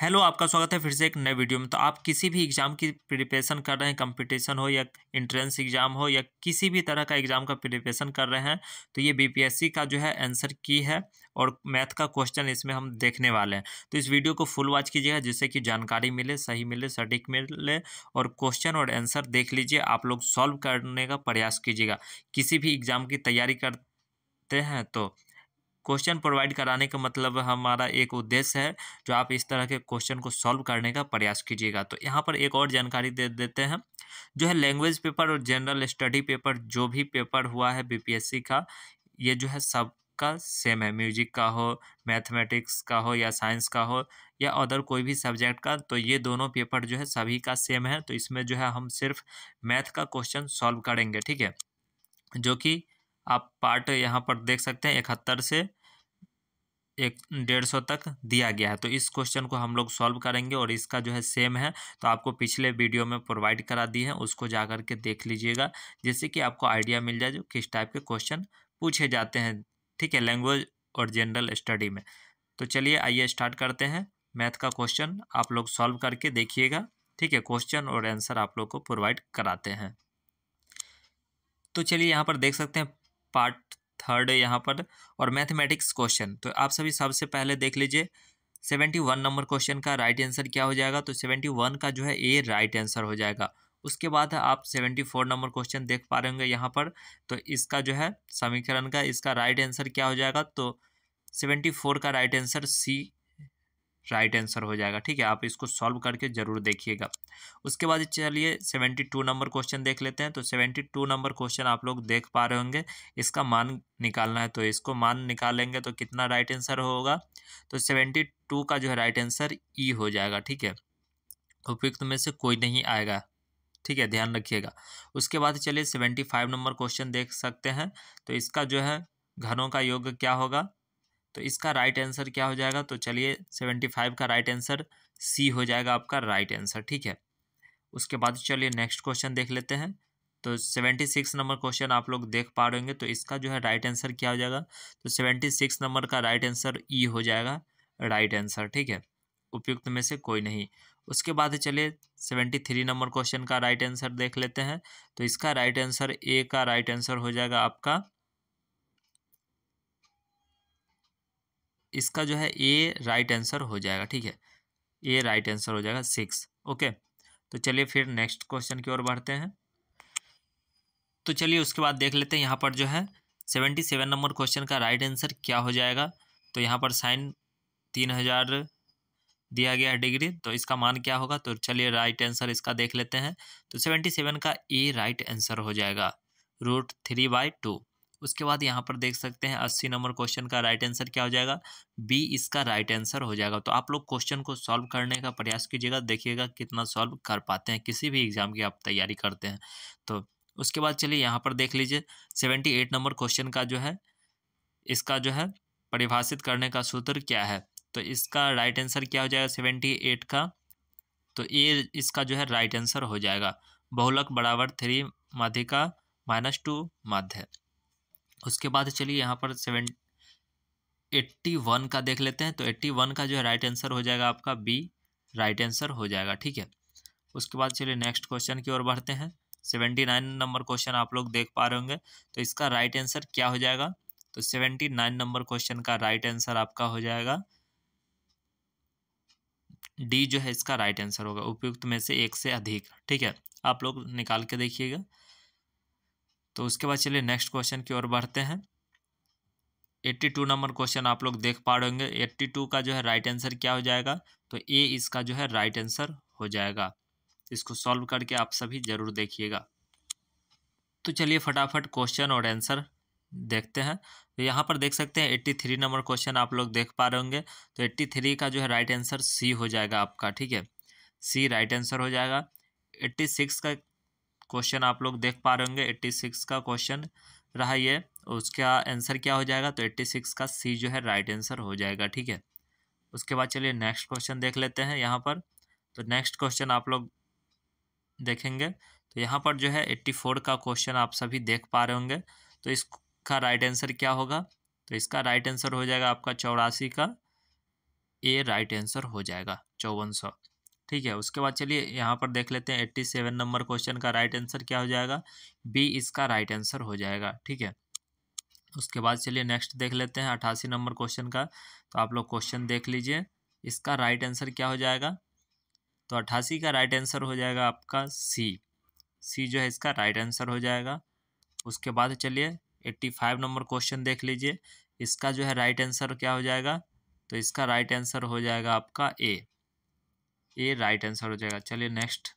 Hello आपका स्वागत है फिर से एक नए वीडियो में तो आप किसी भी एग्ज़ाम की प्रिपरेशन कर रहे हैं कंपटीशन हो या इंट्रेंस एग्ज़ाम हो या किसी भी तरह का एग्ज़ाम का प्रिपरेशन कर रहे हैं तो ये बीपीएससी का जो है आंसर की है और मैथ का क्वेश्चन इसमें हम देखने वाले हैं तो इस वीडियो को फुल वॉच कीजिएगा जिससे कि जानकारी मिले सही मिले सटीक मिले और क्वेश्चन और आंसर देख लीजिए आप लोग सॉल्व करने का प्रयास कीजिएगा किसी भी एग्ज़ाम की तैयारी करते हैं तो क्वेश्चन प्रोवाइड कराने का मतलब हमारा एक उद्देश्य है जो आप इस तरह के क्वेश्चन को सॉल्व करने का प्रयास कीजिएगा तो यहाँ पर एक और जानकारी दे देते हैं जो है लैंग्वेज पेपर और जनरल स्टडी पेपर जो भी पेपर हुआ है बीपीएससी का ये जो है सब का सेम है म्यूजिक का हो मैथमेटिक्स का हो या साइंस का हो या अदर कोई भी सब्जेक्ट का तो ये दोनों पेपर जो है सभी का सेम है तो इसमें जो है हम सिर्फ मैथ का क्वेश्चन सॉल्व करेंगे ठीक है जो कि आप पार्ट यहाँ पर देख सकते हैं इकहत्तर से एक डेढ़ सौ तक दिया गया है तो इस क्वेश्चन को हम लोग सॉल्व करेंगे और इसका जो है सेम है तो आपको पिछले वीडियो में प्रोवाइड करा दी है उसको जा कर के देख लीजिएगा जिससे कि आपको आइडिया मिल जाए जो किस टाइप के क्वेश्चन पूछे जाते हैं ठीक है लैंग्वेज और जनरल स्टडी में तो चलिए आइए स्टार्ट करते हैं मैथ का क्वेश्चन आप लोग सॉल्व करके देखिएगा ठीक है क्वेश्चन और आंसर आप लोग को प्रोवाइड कराते हैं तो चलिए यहाँ पर देख सकते हैं पार्ट थर्ड यहाँ पर और मैथमेटिक्स क्वेश्चन तो आप सभी सबसे पहले देख लीजिए सेवेंटी वन नंबर क्वेश्चन का राइट आंसर क्या हो जाएगा तो सेवेंटी वन का जो है ए राइट आंसर हो जाएगा उसके बाद आप सेवेंटी फोर नंबर क्वेश्चन देख पा रहे होंगे यहाँ पर तो इसका जो है समीकरण का इसका राइट आंसर क्या हो जाएगा तो सेवेंटी फोर का right answer C right answer हो जाएगा ठीक है आप इसको सॉल्व करके जरूर देखिएगा उसके बाद चलिए सेवेंटी टू नंबर क्वेश्चन देख लेते हैं तो सेवेंटी टू नंबर क्वेश्चन आप लोग देख पा रहे होंगे इसका मान निकालना है तो इसको मान निकालेंगे तो कितना राइट आंसर होगा तो सेवेंटी टू का जो है राइट आंसर ई हो जाएगा ठीक है उपयुक्त में से कोई नहीं आएगा ठीक है ध्यान रखिएगा उसके बाद चलिए सेवेंटी फाइव नंबर क्वेश्चन देख सकते हैं तो इसका जो है घनों का योग क्या होगा तो इसका राइट आंसर क्या हो जाएगा तो चलिए सेवेंटी फाइव का राइट आंसर सी हो जाएगा आपका राइट आंसर ठीक है उसके बाद चलिए नेक्स्ट क्वेश्चन देख लेते हैं तो सेवेंटी सिक्स नंबर क्वेश्चन आप लोग देख पा रहे तो इसका जो है राइट आंसर क्या हो जाएगा तो सेवेंटी सिक्स नंबर का राइट आंसर ई हो जाएगा राइट आंसर ठीक है उपयुक्त में से कोई नहीं उसके बाद चलिए सेवेंटी थ्री नंबर क्वेश्चन का राइट आंसर देख लेते हैं तो इसका राइट आंसर ए का राइट आंसर हो जाएगा आपका इसका जो है ए राइट आंसर हो जाएगा ठीक है ए राइट आंसर हो जाएगा सिक्स ओके तो चलिए फिर नेक्स्ट क्वेश्चन की ओर बढ़ते हैं तो चलिए उसके बाद देख लेते हैं यहाँ पर जो है सेवेंटी सेवन नंबर क्वेश्चन का राइट आंसर क्या हो जाएगा तो यहाँ पर साइन तीन हज़ार दिया गया है डिग्री तो इसका मान क्या होगा तो चलिए राइट आंसर इसका देख लेते हैं तो सेवेंटी सेवन का ए राइट आंसर हो जाएगा रूट थ्री बाई टू उसके बाद यहाँ पर देख सकते हैं अस्सी नंबर क्वेश्चन का राइट आंसर क्या हो जाएगा बी इसका राइट आंसर हो जाएगा तो आप लोग क्वेश्चन को सॉल्व करने का प्रयास कीजिएगा देखिएगा कितना सॉल्व कर पाते हैं किसी भी एग्ज़ाम की आप तैयारी करते हैं तो उसके बाद चलिए यहाँ पर देख लीजिए सेवेंटी एट नंबर क्वेश्चन का जो है इसका जो है परिभाषित करने का सूत्र क्या है तो इसका राइट आंसर क्या हो जाएगा सेवेंटी एट का तो ये इसका जो है राइट आंसर हो जाएगा बहुलक बराबर थ्री माध्यिका माइनस टू माध्य उसके बाद चलिए यहाँ पर सेवन एट्टी वन का देख लेते हैं तो एट्टी वन का जो है राइट आंसर हो जाएगा आपका बी राइट आंसर हो जाएगा ठीक है उसके बाद चलिए नेक्स्ट क्वेश्चन की ओर बढ़ते हैं सेवेंटी नाइन नंबर क्वेश्चन आप लोग देख पा रहे होंगे तो इसका राइट आंसर क्या हो जाएगा तो सेवेंटी नाइन नंबर क्वेश्चन का राइट आंसर आपका हो जाएगा डी जो है इसका राइट आंसर होगा उपयुक्त में से एक से अधिक ठीक है आप लोग निकाल के देखिएगा तो उसके बाद चलिए नेक्स्ट क्वेश्चन की ओर बढ़ते हैं एट्टी टू नंबर क्वेश्चन आप लोग देख पा रहे होंगे एट्टी टू का जो है राइट आंसर क्या हो जाएगा तो ए इसका जो है राइट आंसर हो जाएगा इसको सॉल्व करके आप सभी ज़रूर देखिएगा तो चलिए फटाफट क्वेश्चन और आंसर देखते हैं तो यहाँ पर देख सकते हैं एट्टी थ्री नंबर क्वेश्चन आप लोग देख पा रहे होंगे तो एट्टी थ्री का जो है राइट आंसर सी हो जाएगा आपका ठीक है सी राइट आंसर हो जाएगा एट्टी सिक्स का क्वेश्चन आप लोग देख पा रहे होंगे एट्टी सिक्स का क्वेश्चन रहा ये उसका आंसर क्या हो जाएगा तो एट्टी सिक्स का सी जो है राइट आंसर हो जाएगा ठीक है उसके बाद चलिए नेक्स्ट क्वेश्चन देख लेते हैं यहाँ पर तो नेक्स्ट क्वेश्चन आप लोग देखेंगे तो यहाँ पर जो है एट्टी फोर का क्वेश्चन आप सभी देख पा रहे होंगे तो इसका राइट आंसर क्या होगा तो इसका राइट आंसर हो जाएगा आपका चौरासी का ए राइट आंसर हो जाएगा चौवन सौ ठीक है उसके बाद चलिए यहाँ पर देख लेते हैं एट्टी सेवन नंबर क्वेश्चन का राइट आंसर क्या हो जाएगा बी इसका राइट आंसर हो जाएगा ठीक है उसके बाद चलिए नेक्स्ट देख लेते हैं अट्ठासी नंबर क्वेश्चन का तो आप लोग क्वेश्चन देख लीजिए इसका राइट आंसर क्या हो जाएगा तो अट्ठासी का राइट आंसर हो जाएगा आपका सी सी जो है इसका राइट आंसर हो जाएगा उसके बाद चलिए एट्टी फाइव नंबर क्वेश्चन देख लीजिए इसका जो है राइट आंसर क्या हो जाएगा तो इसका राइट आंसर हो जाएगा आपका ए ये राइट आंसर हो जाएगा चलिए नेक्स्ट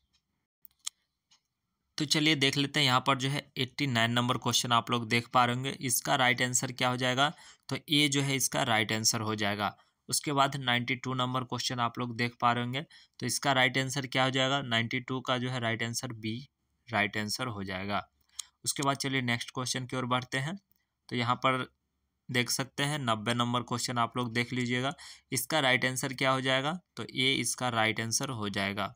तो चलिए देख लेते हैं यहाँ पर जो है एट्टी नाइन नंबर क्वेश्चन आप लोग देख पा रहे होंगे इसका राइट आंसर क्या हो जाएगा तो ए जो है इसका राइट आंसर हो जाएगा उसके बाद नाइन्टी टू नंबर क्वेश्चन आप लोग देख पा रहे होंगे तो इसका राइट आंसर क्या हो जाएगा नाइन्टी टू का जो है right answer B right answer हो जाएगा उसके बाद चलिए नेक्स्ट क्वेश्चन की ओर बढ़ते हैं तो यहाँ पर देख सकते हैं नब्बे नंबर क्वेश्चन आप लोग देख लीजिएगा इसका राइट आंसर क्या हो जाएगा तो ए इसका राइट आंसर हो जाएगा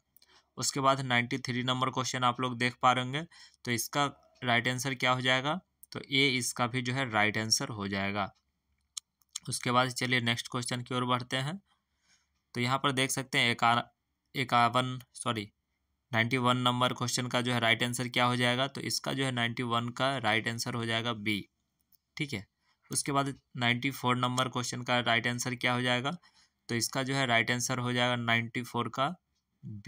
उसके बाद नाइन्टी थ्री नंबर क्वेश्चन आप लोग देख पा रहेंगे तो इसका राइट आंसर क्या हो जाएगा तो ए इसका भी जो है राइट आंसर हो जाएगा उसके बाद चलिए नेक्स्ट क्वेश्चन की ओर बढ़ते हैं तो यहाँ पर देख सकते हैं इक्यावन sorry ninety one number question का जो है राइट आंसर क्या हो जाएगा तो इसका जो है नाइन्टी वन का राइट आंसर हो जाएगा बी ठीक है उसके बाद नाइन्टी फोर नंबर क्वेश्चन का राइट आंसर क्या हो जाएगा तो इसका जो है राइट आंसर हो जाएगा नाइन्टी फोर का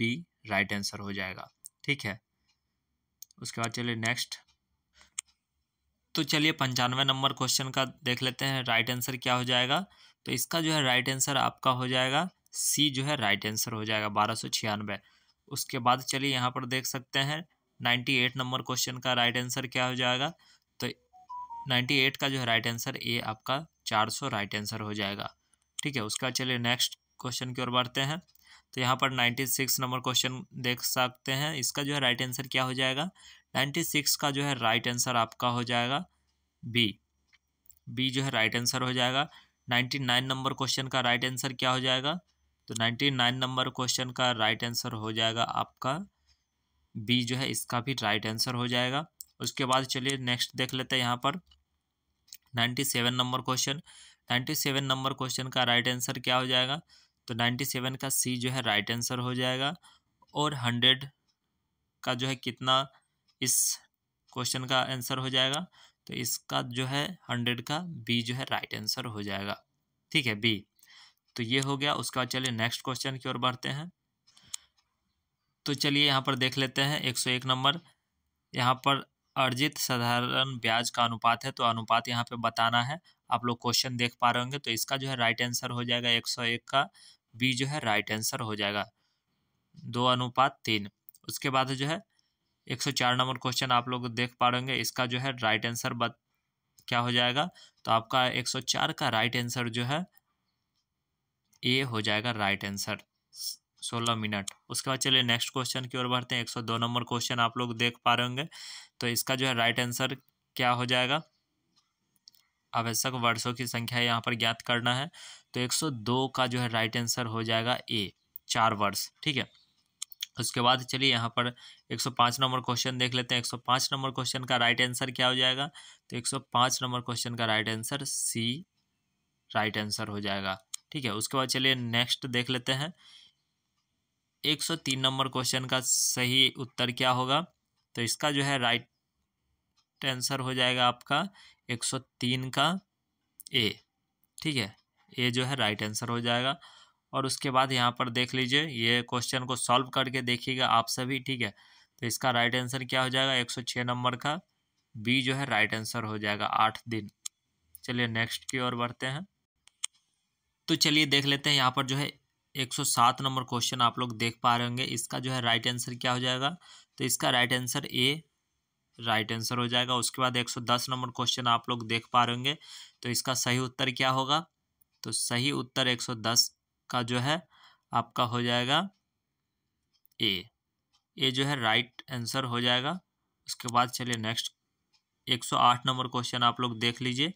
बी राइट आंसर हो जाएगा ठीक है उसके बाद चलिए नेक्स्ट तो चलिए पंचानवे नंबर क्वेश्चन का देख लेते हैं राइट आंसर क्या हो जाएगा तो इसका जो है राइट आंसर आपका हो जाएगा सी जो है राइट आंसर हो जाएगा बारह सौ छियानवे उसके बाद चलिए यहाँ पर देख सकते हैं नाइन्टी एट नंबर क्वेश्चन का राइट आंसर क्या हो जाएगा नाइन्टी एट का जो है राइट आंसर ए आपका चार सौ राइट आंसर हो जाएगा ठीक है उसका चलिए नेक्स्ट क्वेश्चन की ओर बढ़ते हैं तो यहाँ पर नाइन्टी सिक्स नंबर क्वेश्चन देख सकते हैं इसका जो है राइट आंसर क्या हो जाएगा नाइन्टी सिक्स का जो है राइट आंसर आपका हो जाएगा बी बी जो है राइट आंसर हो जाएगा नाइन्टी नाइन नंबर क्वेश्चन का राइट आंसर क्या हो जाएगा तो नाइन्टी नाइन नंबर क्वेश्चन का राइट आंसर हो जाएगा आपका बी जो है इसका भी राइट आंसर हो जाएगा उसके बाद चलिए नेक्स्ट देख लेते हैं यहाँ पर ninety seven number question ninety seven number question का राइट right आंसर क्या हो जाएगा तो नाइन्टी सेवन का सी जो है राइट right आंसर हो जाएगा और हंड्रेड का जो है कितना इस क्वेश्चन का आंसर हो जाएगा तो इसका जो है हंड्रेड का बी जो है राइट right आंसर हो जाएगा ठीक है बी तो ये हो गया उसके बाद चलिए नेक्स्ट क्वेश्चन की ओर बढ़ते हैं तो चलिए यहाँ पर देख लेते हैं एक सौ एक नंबर यहाँ पर अर्जित साधारण ब्याज का अनुपात है तो अनुपात यहाँ पे बताना है आप लोग क्वेश्चन देख पा रहे होंगे तो इसका जो है राइट आंसर हो जाएगा एक सौ एक का बी जो है राइट आंसर हो जाएगा दो अनुपात तीन उसके बाद जो है एक सौ चार नंबर क्वेश्चन आप लोग देख पा रहे होंगे इसका जो है राइट आंसर बत क्या हो जाएगा तो आपका एक सौ चार का राइट आंसर जो है ए हो जाएगा राइट आंसर सोलह मिनट उसके बाद चलिए नेक्स्ट क्वेश्चन की ओर बढ़ते हैं एक सौ दो नंबर क्वेश्चन आप लोग देख पा रहे होंगे तो इसका जो है राइट आंसर क्या हो जाएगा आवश्यक वर्षों की संख्या यहाँ पर ज्ञात करना है तो एक सौ दो का जो है राइट आंसर हो जाएगा ए चार वर्ष ठीक है उसके बाद चलिए यहाँ पर एक सौ पाँच नंबर क्वेश्चन देख लेते हैं एक सौ पाँच नंबर क्वेश्चन का राइट आंसर क्या हो जाएगा तो एक सौ पाँच नंबर क्वेश्चन का right answer C right answer हो जाएगा ठीक है उसके बाद चलिए नेक्स्ट देख लेते हैं एक सौ तीन नंबर क्वेश्चन का सही उत्तर क्या होगा तो इसका जो है राइट आंसर हो जाएगा आपका एक सौ तीन का ए ठीक है ए जो है राइट आंसर हो जाएगा और उसके बाद यहाँ पर देख लीजिए ये क्वेश्चन को सॉल्व करके देखिएगा आप सभी ठीक है तो इसका राइट आंसर क्या हो जाएगा एक सौ छः नंबर का बी जो है राइट आंसर हो जाएगा आठ दिन चलिए नेक्स्ट की ओर बढ़ते हैं तो चलिए देख लेते हैं यहाँ पर जो है 107 नंबर क्वेश्चन आप लोग देख पा रहे होंगे इसका जो है राइट आंसर क्या हो जाएगा तो इसका right answer A right answer हो जाएगा उसके बाद 110 नंबर क्वेश्चन आप लोग देख पा रहे होंगे तो इसका सही उत्तर क्या होगा तो सही उत्तर 110 का जो है आपका हो जाएगा ए ए जो है राइट आंसर हो जाएगा उसके बाद चलिए नेक्स्ट 108 नंबर क्वेश्चन आप लोग देख लीजिए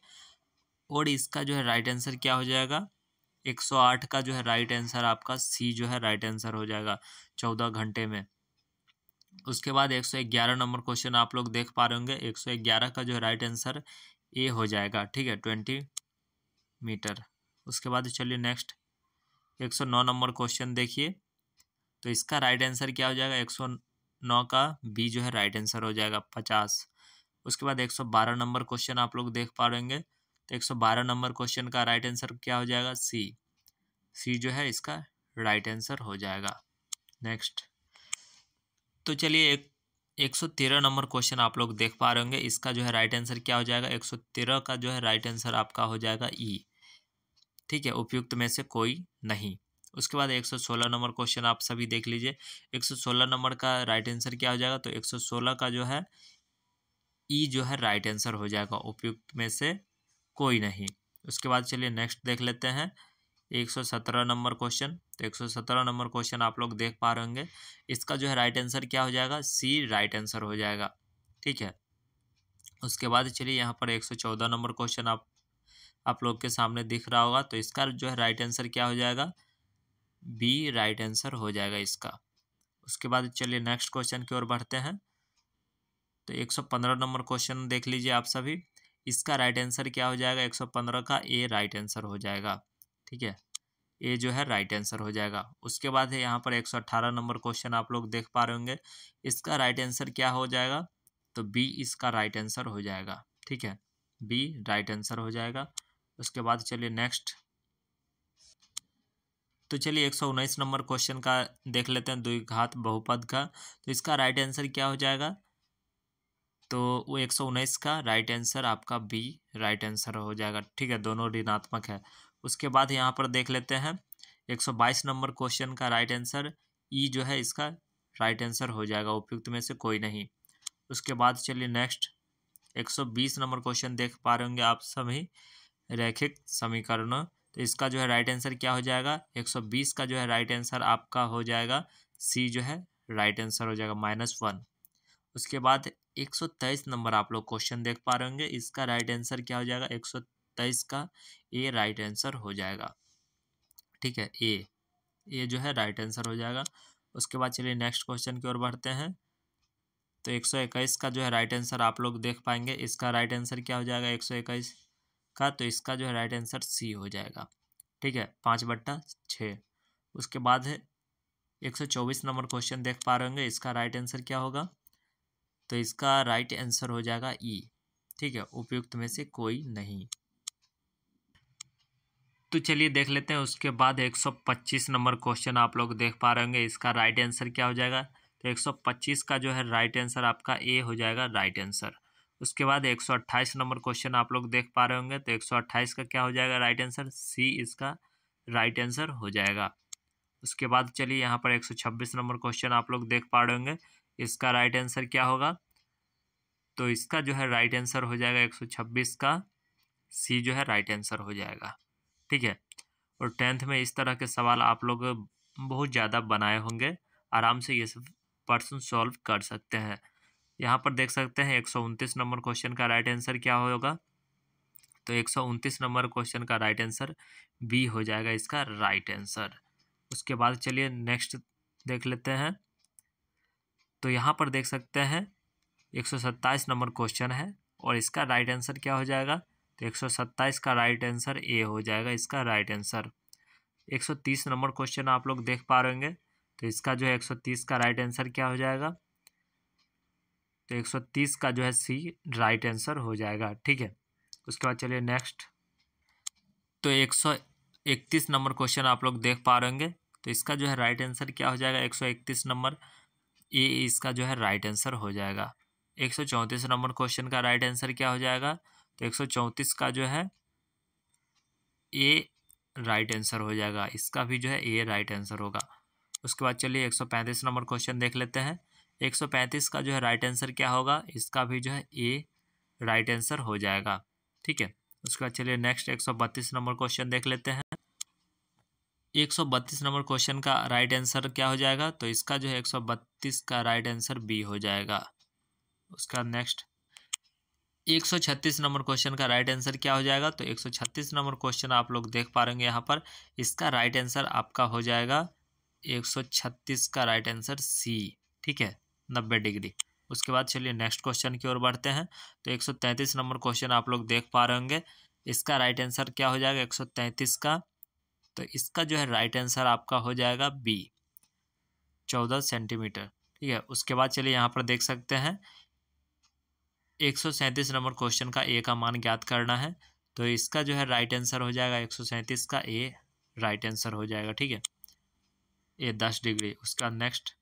और इसका जो है राइट आंसर क्या हो जाएगा एक सौ आठ का जो है राइट आंसर आपका सी जो है राइट आंसर हो जाएगा चौदह घंटे में उसके बाद एक सौ ग्यारह नंबर क्वेश्चन आप लोग देख पा रहे होंगे एक सौ ग्यारह का जो है राइट आंसर ए हो जाएगा ठीक है ट्वेंटी मीटर उसके बाद चलिए नेक्स्ट एक सौ नौ नंबर क्वेश्चन देखिए तो इसका राइट आंसर क्या हो जाएगा एक सौ नौ का बी जो है राइट आंसर हो जाएगा पचास उसके बाद एक सौ बारह नंबर क्वेश्चन आप लोग देख पा होंगे तो 112 नंबर क्वेश्चन का राइट आंसर क्या हो जाएगा सी सी जो है इसका राइट आंसर हो जाएगा नेक्स्ट तो चलिए एक एक सौ तेरह नंबर क्वेश्चन आप लोग देख पा रहे होंगे इसका जो है राइट आंसर क्या हो जाएगा एक सौ तेरह का जो है राइट आंसर आपका हो जाएगा ई ठीक है उपयुक्त में से कोई नहीं उसके बाद एक सौ सोलह नंबर क्वेश्चन आप सभी देख लीजिए एक सौ सोलह नंबर का राइट आंसर क्या हो जाएगा तो एक सौ सोलह का जो है ई जो है राइट आंसर हो जाएगा उपयुक्त में से कोई नहीं उसके बाद चलिए नेक्स्ट देख लेते हैं 117 नंबर क्वेश्चन तो 117 नंबर क्वेश्चन आप लोग देख पा रहे होंगे इसका जो है राइट आंसर क्या हो जाएगा सी राइट आंसर हो जाएगा ठीक है उसके बाद चलिए यहाँ पर 114 नंबर क्वेश्चन आप आप लोग के सामने दिख रहा होगा तो इसका जो है राइट आंसर क्या हो जाएगा बी राइट आंसर हो जाएगा इसका उसके बाद चलिए नेक्स्ट क्वेश्चन की ओर बढ़ते हैं तो 115 नंबर क्वेश्चन देख लीजिए आप सभी इसका राइट आंसर क्या हो जाएगा एक सौ पंद्रह का ए राइट आंसर हो जाएगा ठीक है ए जो है राइट आंसर हो जाएगा उसके बाद है यहाँ पर एक सौ अट्ठारह नंबर क्वेश्चन आप लोग देख पा रहे होंगे इसका राइट आंसर क्या हो जाएगा तो बी इसका राइट आंसर हो जाएगा ठीक है बी राइट आंसर हो जाएगा उसके बाद चलिए नेक्स्ट तो चलिए एक सौ उन्नीस नंबर क्वेश्चन का देख लेते हैं द्विघात बहुपद का तो इसका राइट आंसर क्या हो जाएगा तो वो एक सौ उन्नीस का राइट आंसर आपका बी राइट आंसर हो जाएगा ठीक है दोनों ऋणात्मक है उसके बाद यहाँ पर देख लेते हैं एक सौ बाईस नंबर क्वेश्चन का राइट आंसर ई जो है इसका राइट आंसर हो जाएगा उपयुक्त में से कोई नहीं उसके बाद चलिए नेक्स्ट एक सौ बीस नंबर क्वेश्चन देख पा रहे होंगे आप सभी रैखिक समीकरणों तो इसका जो है राइट आंसर क्या हो जाएगा एक सौ बीस का जो है राइट आंसर आपका हो जाएगा सी जो है राइट आंसर हो जाएगा माइनस वन उसके बाद 123 नंबर आप लोग क्वेश्चन देख पा रहे होंगे इसका राइट आंसर क्या हो जाएगा 123 का ए राइट आंसर हो जाएगा ठीक है ए ए जो है राइट आंसर हो जाएगा उसके बाद चलिए नेक्स्ट क्वेश्चन की ओर बढ़ते हैं तो एक सौ इक्कीस का जो है राइट आंसर आप लोग देख पाएंगे इसका राइट आंसर क्या हो जाएगा एक सौ इक्कीस का तो इसका जो है राइट आंसर सी हो जाएगा ठीक है पाँच बट्टा छः उसके बाद है एक सौ चौबीस नंबर क्वेश्चन देख पा रहे होंगे इसका राइट आंसर क्या होगा तो इसका राइट आंसर हो जाएगा ई e, ठीक है उपयुक्त में से कोई नहीं तो चलिए देख लेते हैं उसके बाद 125 नंबर क्वेश्चन आप लोग देख पा रहे होंगे इसका राइट आंसर क्या हो जाएगा तो 125 का जो है राइट आंसर आपका ए हो जाएगा राइट आंसर उसके बाद 128 नंबर क्वेश्चन आप लोग देख पा रहे होंगे तो 128 का क्या हो जाएगा राइट आंसर सी इसका राइट आंसर हो जाएगा उसके बाद चलिए यहाँ पर 126 नंबर क्वेश्चन आप लोग देख पा रहे होंगे इसका राइट आंसर क्या होगा तो इसका जो है राइट आंसर हो जाएगा एक सौ छब्बीस का सी जो है राइट आंसर हो जाएगा ठीक है और टेंथ में इस तरह के सवाल आप लोग बहुत ज़्यादा बनाए होंगे आराम से ये सब पर्सन सॉल्व कर सकते हैं यहाँ पर देख सकते हैं एक सौ उनतीस नंबर क्वेश्चन का राइट आंसर क्या होगा तो एक सौ उनतीस नंबर क्वेश्चन का राइट आंसर बी हो जाएगा इसका राइट आंसर उसके बाद चलिए नेक्स्ट देख लेते हैं तो यहाँ पर देख सकते हैं एक सौ नंबर क्वेश्चन है और इसका राइट आंसर क्या हो जाएगा तो एक सौ सत्ताईस का राइट आंसर ए हो जाएगा इसका राइट आंसर एक सौ तीस नंबर क्वेश्चन आप लोग देख पा रहे तो इसका जो है एक सौ तीस का राइट आंसर क्या हो जाएगा तो एक सौ तीस का जो है सी राइट आंसर हो जाएगा ठीक है उसके बाद चलिए नेक्स्ट तो एक सौ इकतीस नंबर क्वेश्चन आप लोग देख पा रहेंगे तो इसका जो है राइट आंसर क्या हो जाएगा एक सौ इकतीस नंबर ए इसका जो है राइट आंसर हो जाएगा एक सौ चौंतीस नंबर क्वेश्चन का राइट आंसर क्या हो जाएगा तो एक सौ चौंतीस का जो है ए राइट आंसर हो जाएगा इसका भी जो है ए राइट आंसर होगा उसके बाद चलिए एक सौ पैंतीस नंबर क्वेश्चन देख लेते हैं एक सौ पैंतीस का जो है राइट आंसर क्या होगा इसका भी जो है ए राइट आंसर हो जाएगा ठीक है उसके बाद चलिए नेक्स्ट एक सौ बत्तीस नंबर क्वेश्चन देख लेते हैं एक सौ बत्तीस नंबर क्वेश्चन का राइट आंसर क्या हो जाएगा तो इसका जो है एक सौ बत्तीस का राइट आंसर बी हो जाएगा उसका नेक्स्ट एक सौ छत्तीस नंबर क्वेश्चन का राइट आंसर क्या हो जाएगा तो एक सौ छत्तीस नंबर क्वेश्चन आप लोग देख पा रहे यहाँ पर इसका राइट आंसर आपका हो जाएगा एक सौ छत्तीस का राइट आंसर सी ठीक है नब्बे डिग्री उसके बाद चलिए नेक्स्ट क्वेश्चन की ओर बढ़ते हैं तो एक सौ तैंतीस नंबर क्वेश्चन आप लोग देख पा रहे होंगे इसका राइट आंसर क्या हो जाएगा एक सौ तैंतीस का तो इसका जो है राइट आंसर आपका हो जाएगा बी चौदह सेंटीमीटर ठीक है उसके बाद चलिए यहाँ पर देख सकते हैं एक सौ सैंतीस नंबर क्वेश्चन का ए का मान ज्ञात करना है तो इसका जो है राइट आंसर हो जाएगा एक सौ सैंतीस का ए राइट आंसर हो जाएगा ठीक है ए दस डिग्री उसका नेक्स्ट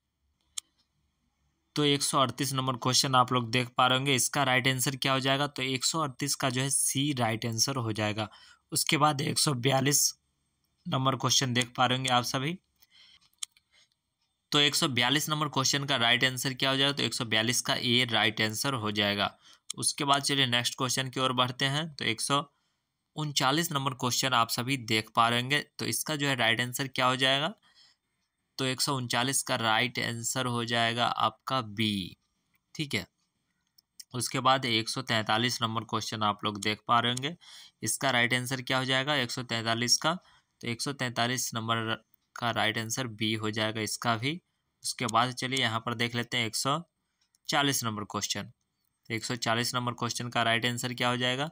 तो एक सौ अड़तीस नंबर क्वेश्चन आप लोग देख पा रहे होंगे इसका राइट आंसर क्या हो जाएगा तो एक सौ अड़तीस का जो है सी राइट आंसर हो जाएगा उसके बाद एक सौ बयालीस नंबर क्वेश्चन देख पा रहे होंगे आप सभी तो 142 नंबर क्वेश्चन का राइट आंसर क्या हो जाएगा तो 142 का ए राइट आंसर हो जाएगा उसके बाद चलिए नेक्स्ट क्वेश्चन की ओर बढ़ते हैं तो एक नंबर क्वेश्चन आप सभी देख पा रहे होंगे तो इसका जो है राइट आंसर क्या हो जाएगा तो एक का राइट आंसर हो जाएगा आपका बी ठीक है उसके बाद 143 नंबर क्वेश्चन आप लोग देख पा रहे होंगे इसका राइट आंसर क्या हो जाएगा 143 का तो एक सौ तैंतालीस नंबर का राइट आंसर बी हो जाएगा इसका भी उसके बाद चलिए यहाँ पर देख लेते हैं एक सौ चालीस नंबर क्वेश्चन तो एक सौ चालीस नंबर क्वेश्चन का राइट आंसर क्या हो जाएगा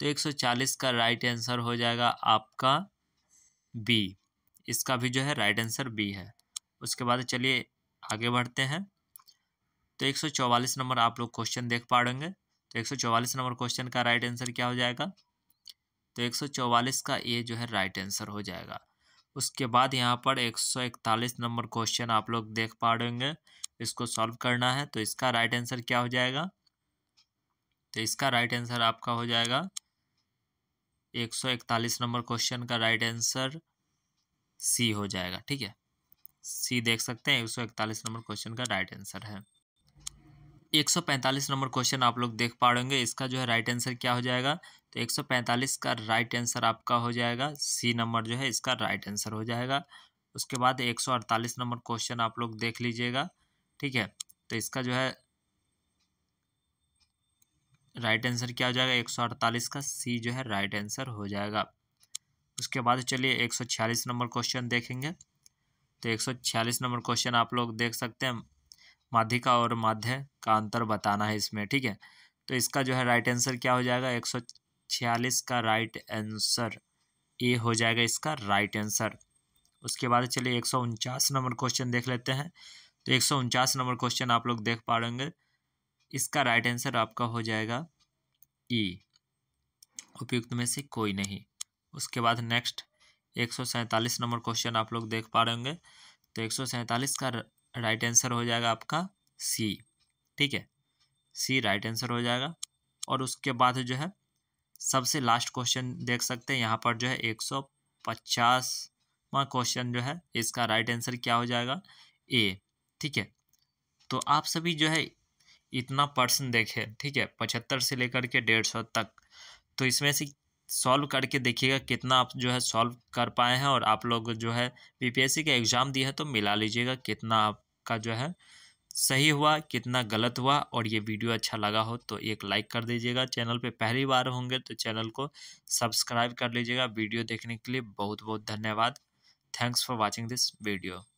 तो एक सौ चालीस का राइट आंसर हो जाएगा आपका बी इसका भी जो है राइट आंसर बी है उसके बाद चलिए आगे बढ़ते हैं तो एक सौ चौवालीस नंबर आप लोग क्वेश्चन देख पाएंगे तो एक सौ चौवालीस नंबर क्वेश्चन का राइट आंसर क्या हो जाएगा तो एक का ये जो है राइट आंसर हो जाएगा उसके बाद यहाँ पर 141 नंबर क्वेश्चन आप लोग देख पा रहे होंगे इसको सॉल्व करना है तो इसका राइट आंसर क्या हो जाएगा तो इसका राइट आंसर आपका हो जाएगा 141 नंबर क्वेश्चन का राइट आंसर सी हो जाएगा ठीक है सी देख सकते हैं 141 नंबर क्वेश्चन का राइट आंसर है 145 नंबर क्वेश्चन आप लोग देख पा रहे इसका जो है राइट आंसर क्या हो जाएगा तो 145 का राइट आंसर आपका हो जाएगा सी नंबर जो है इसका राइट आंसर हो जाएगा उसके बाद 148 नंबर क्वेश्चन आप लोग देख लीजिएगा ठीक है तो इसका जो है राइट आंसर क्या हो जाएगा 148 का सी जो है राइट आंसर हो जाएगा उसके बाद चलिए छियालीस नंबर क्वेश्चन देखेंगे तो छियालीस नंबर क्वेश्चन आप लोग देख सकते हैं माध्यिका और माध्य का अंतर बताना है इसमें ठीक है तो इसका जो है राइट आंसर क्या हो जाएगा एक सौ छियालीस का राइट आंसर ए हो जाएगा इसका राइट आंसर उसके बाद चलिए एक सौ उनचास नंबर क्वेश्चन देख लेते हैं तो एक सौ उनचास नंबर क्वेश्चन आप लोग देख पा रहेंगे इसका राइट आंसर आपका हो जाएगा ई e। उपयुक्त में से कोई नहीं उसके बाद नेक्स्ट एक सौ सैंतालीस नंबर क्वेश्चन आप लोग देख पा रहेंगे तो एक सौ सैंतालीस का राइट आंसर हो जाएगा आपका सी ठीक है सी राइट आंसर हो जाएगा और उसके बाद जो है सबसे लास्ट क्वेश्चन देख सकते हैं यहाँ पर जो है एक सौ पचासवा क्वेश्चन जो है इसका राइट आंसर क्या हो जाएगा ए ठीक है तो आप सभी जो है इतना पर्सन देखें ठीक है पचहत्तर से लेकर के डेढ़ सौ तक तो इसमें से सॉल्व करके देखिएगा कितना आप जो है सॉल्व कर पाए हैं और आप लोग जो है पीपीएससी का एग्ज़ाम दिया है तो मिला लीजिएगा कितना आपका जो है सही हुआ कितना गलत हुआ और ये वीडियो अच्छा लगा हो तो एक लाइक कर दीजिएगा चैनल पे पहली बार होंगे तो चैनल को सब्सक्राइब कर लीजिएगा वीडियो देखने के लिए बहुत बहुत धन्यवाद thanks for watching this video